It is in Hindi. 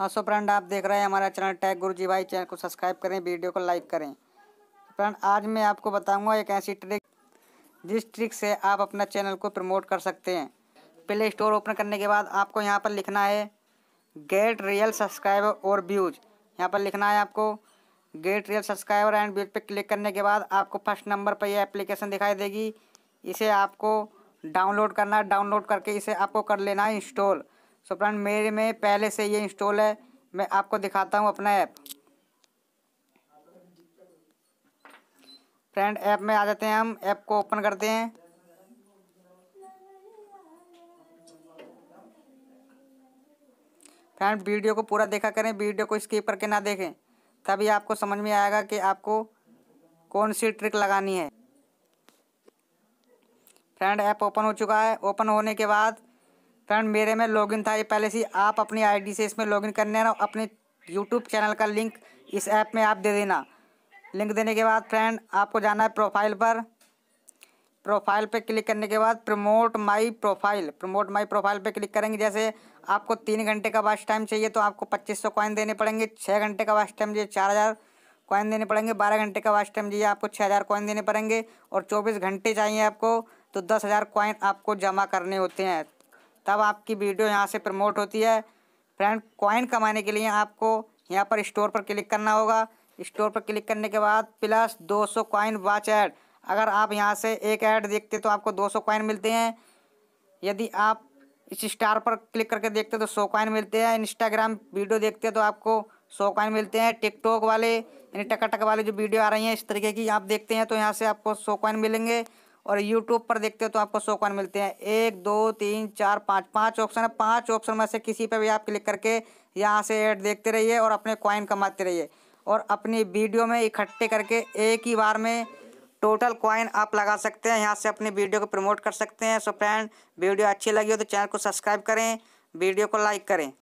हाँ सो फ्रेंड आप देख रहे हैं हमारा चैनल टैग गुरु जी भाई चैनल को सब्सक्राइब करें वीडियो को लाइक करें फ्रेंड आज मैं आपको बताऊंगा एक ऐसी ट्रिक जिस ट्रिक से आप अपना चैनल को प्रमोट कर सकते हैं प्ले स्टोर ओपन करने के बाद आपको यहाँ पर लिखना है गेट रियल सब्सक्राइबर और व्यूज़ यहाँ पर लिखना है आपको get real subscriber and views पर क्लिक करने के बाद आपको फर्स्ट नंबर पर यह एप्लीकेशन दिखाई देगी इसे आपको डाउनलोड करना है डाउनलोड करके इसे आपको कर लेना है इंस्टॉल सो फ्रेंड मेरे में पहले से ये इंस्टॉल है मैं आपको दिखाता हूँ अपना ऐप फ्रेंड ऐप में आ जाते हैं हम ऐप को ओपन करते हैं फ्रेंड वीडियो को पूरा देखा करें वीडियो को स्किप करके ना देखें तभी आपको समझ में आएगा कि आपको कौन सी ट्रिक लगानी है फ्रेंड ऐप ओपन हो चुका है ओपन होने के बाद फ्रेंड मेरे में लॉगिन था ये पहले से आप अपनी आईडी से इसमें लॉगिन करने ना अपने यूट्यूब चैनल का लिंक इस ऐप में आप दे देना लिंक देने के बाद फ्रेंड आपको जाना है प्रोफाइल पर प्रोफाइल पर क्लिक करने के बाद promote my profile promote my profile पर क्लिक करेंगे जैसे आपको तीन घंटे का वास्ट टाइम चाहिए तो आपको पच्चीस सौ कॉइन देने पड़ेंगे छः घंटे का वास्ट टाइम चाहिए चार हज़ार कॉइन देने पड़ेंगे बारह घंटे का वास्ट टाइम चाहिए आपको छः हज़ार कॉइन देने पड़ेंगे और चौबीस घंटे चाहिए आपको तो दस हज़ार कॉइन आपको जमा करने होते हैं तब आपकी वीडियो यहाँ से प्रमोट होती है फ्रेंड कॉइन कमाने के लिए आपको यहाँ पर स्टोर पर क्लिक करना होगा स्टोर पर क्लिक करने के बाद प्लस 200 सौ कॉइन वाच ऐड अगर आप यहाँ से एक ऐड देखते तो आपको 200 सौ कॉइन मिलते हैं यदि आप इस स्टार पर क्लिक करके देखते तो सौ कॉइन मिलते हैं इंस्टाग्राम वीडियो देखते तो आपको सौ कॉइन मिलते हैं टिकटॉक वाले यानी टकाटक वाले जो वीडियो आ रही हैं इस तरीके की आप देखते हैं तो यहाँ से आपको सौ कॉइन मिलेंगे और यूट्यूब पर देखते हो तो आपको सौ कॉइन मिलते हैं एक दो तीन चार पाँच पाँच ऑप्शन है पाँच ऑप्शन में से किसी पर भी आप क्लिक करके यहाँ से एड देखते रहिए और अपने कॉइन कमाते रहिए और अपनी वीडियो में इकट्ठे करके एक ही बार में टोटल कॉइन आप लगा सकते हैं यहाँ से अपनी वीडियो को प्रमोट कर सकते हैं सो फ्रेंड वीडियो अच्छी लगी हो तो चैनल को सब्सक्राइब करें वीडियो को लाइक करें